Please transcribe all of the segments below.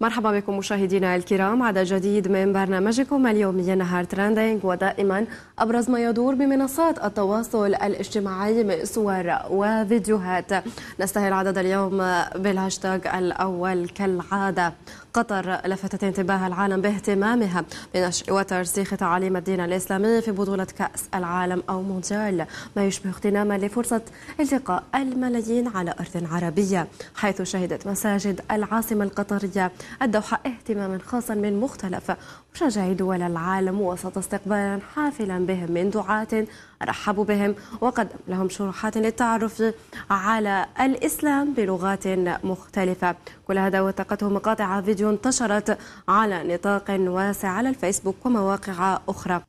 مرحبا بكم مشاهدينا الكرام على جديد من برنامجكم اليومي نهار ترندينج ودائما أبرز ما يدور بمنصات التواصل الاجتماعي من صور وفيديوهات نستهل عدد اليوم بالهاشتاج الأول كالعادة قطر لفتت انتباه العالم باهتمامها بنشر وترسيخ تعاليم الدين الإسلامي في بطولة كأس العالم أو مونديال ما يشبه اغتناما لفرصة التقاء الملايين على أرض عربية حيث شهدت مساجد العاصمة القطرية الدوحة اهتماما خاصا من مختلف مشجعي دول العالم وسط استقبال حافلا بهم من دعاة رحبوا بهم وقدم لهم شروحات للتعرف على الإسلام بلغات مختلفة كل هذا وثقته مقاطع فيديو انتشرت على نطاق واسع على الفيسبوك ومواقع أخرى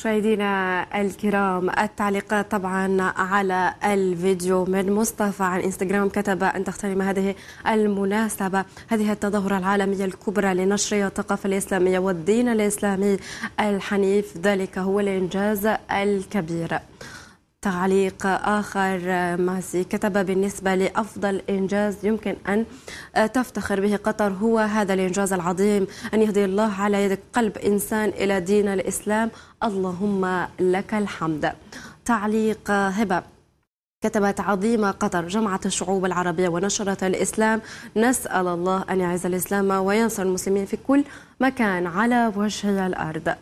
مشاهدينا الكرام التعليقات طبعا على الفيديو من مصطفى عن انستغرام كتب ان تغتنم هذه المناسبه هذه التظاهره العالميه الكبرى لنشر الثقافه الاسلاميه والدين الاسلامي الحنيف ذلك هو الانجاز الكبير تعليق آخر آه، ماسي كتب بالنسبة لأفضل إنجاز يمكن أن آه، تفتخر به قطر هو هذا الإنجاز العظيم أن يهدي الله على يد قلب إنسان إلى دين الإسلام اللهم لك الحمد تعليق آه، هبه كتبت عظيمة قطر جمعت الشعوب العربية ونشرت الإسلام نسأل الله أن يعز الإسلام وينصر المسلمين في كل مكان على وجه الأرض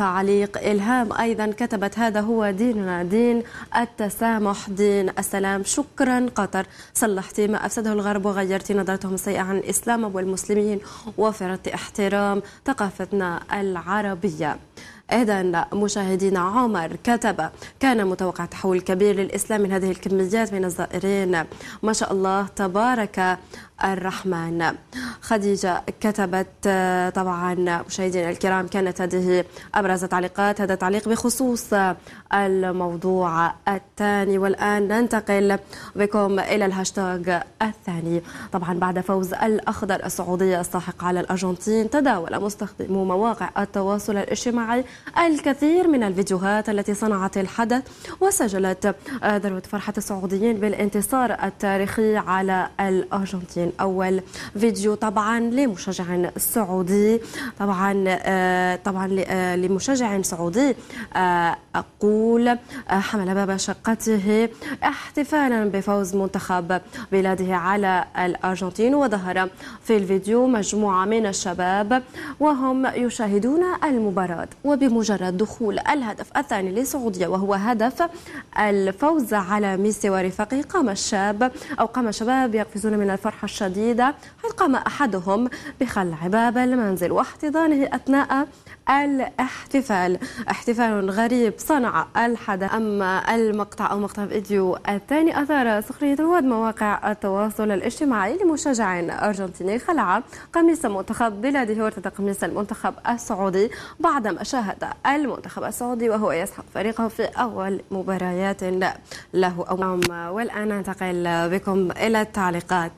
تعليق إلهام أيضا كتبت هذا هو ديننا دين التسامح دين السلام شكرا قطر صلحتي ما أفسده الغرب وغيرتي نظرتهم السيئة عن الإسلام والمسلمين وفرت احترام ثقافتنا العربية إذا مشاهدينا عمر كتب كان متوقع تحول كبير للإسلام من هذه الكميات من الزائرين ما شاء الله تبارك الرحمن خديجة كتبت آه، طبعا مشاهدينا الكرام كانت هذه أبرز تعليقات هذا تعليق بخصوص آه، الموضوع الثاني والآن ننتقل بكم إلى الهاشتاج الثاني طبعا بعد فوز الأخضر السعودية الساحق على الأرجنتين تداول مستخدمو مواقع التواصل الاجتماعي الكثير من الفيديوهات التي صنعت الحدث وسجلت آه، ذروة فرحة السعوديين بالانتصار التاريخي على الأرجنتين أول فيديو طبعا طبعا لمشجع آه، آه، سعودي طبعا آه، طبعا لمشجع سعودي أقول حمل باب شقته احتفالا بفوز منتخب بلاده على الأرجنتين وظهر في الفيديو مجموعة من الشباب وهم يشاهدون المباراة وبمجرد دخول الهدف الثاني للسعودية وهو هدف الفوز على ميسي ورفاقه قام الشاب أو قام الشباب يقفزون من الفرحة الشديدة حيث قام أحد أحدهم بخلع باب المنزل واحتضانه أثناء الاحتفال احتفال غريب صنع الحدث أما المقطع أو مقطع فيديو الثاني أثار سخرية رواد مواقع التواصل الاجتماعي لمشجع أرجنتيني خلع قميص منتخب بلاده وارتدى قميص المنتخب السعودي بعدما شاهد المنتخب السعودي وهو يسحق فريقه في أول مباريات له أمام نعم. والآن ننتقل بكم إلى التعليقات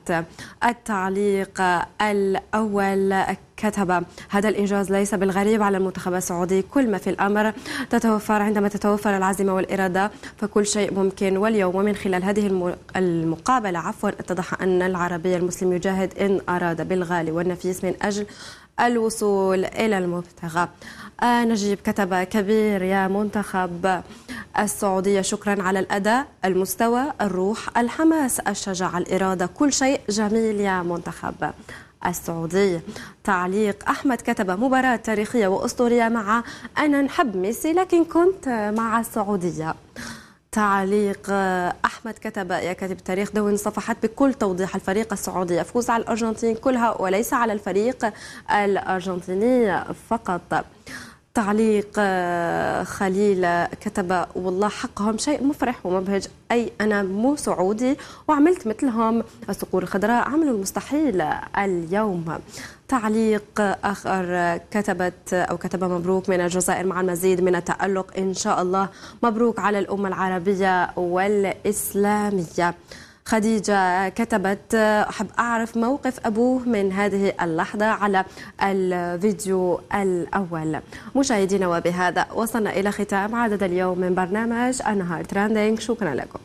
التعليق الأول كتب هذا الإنجاز ليس بالغريب على المنتخب السعودي كل ما في الأمر تتوفر عندما تتوفر العزيمة والإرادة فكل شيء ممكن واليوم ومن خلال هذه المقابلة عفوا اتضح أن العربي المسلم يجاهد إن أراد بالغالي والنفيس من أجل الوصول إلى المبتغى آه نجيب كتب كبير يا منتخب السعودية شكرا على الأداء المستوى الروح الحماس الشجاعة الإرادة كل شيء جميل يا منتخب السعودي تعليق أحمد كتب مباراة تاريخية وأسطورية مع أنا نحب ميسي لكن كنت مع السعودية تعليق احمد كتب يا كاتب تاريخ دون الصفحات بكل توضيح الفريق السعودي يفوز على الارجنتين كلها وليس على الفريق الارجنتيني فقط تعليق آه، خليل آه، كتب والله حقهم شيء مفرح ومبهج أي أنا مو سعودي وعملت مثلهم الصقور الخضراء عملوا المستحيل اليوم تعليق آخر كتبت أو كتب مبروك من الجزائر مع المزيد من التألق إن شاء الله مبروك على الأمة العربية والإسلامية خديجة كتبت أحب أعرف موقف أبوه من هذه اللحظة على الفيديو الأول مشاهدينا وبهذا وصلنا إلى ختام عدد اليوم من برنامج النهار تراندينج شكرا لكم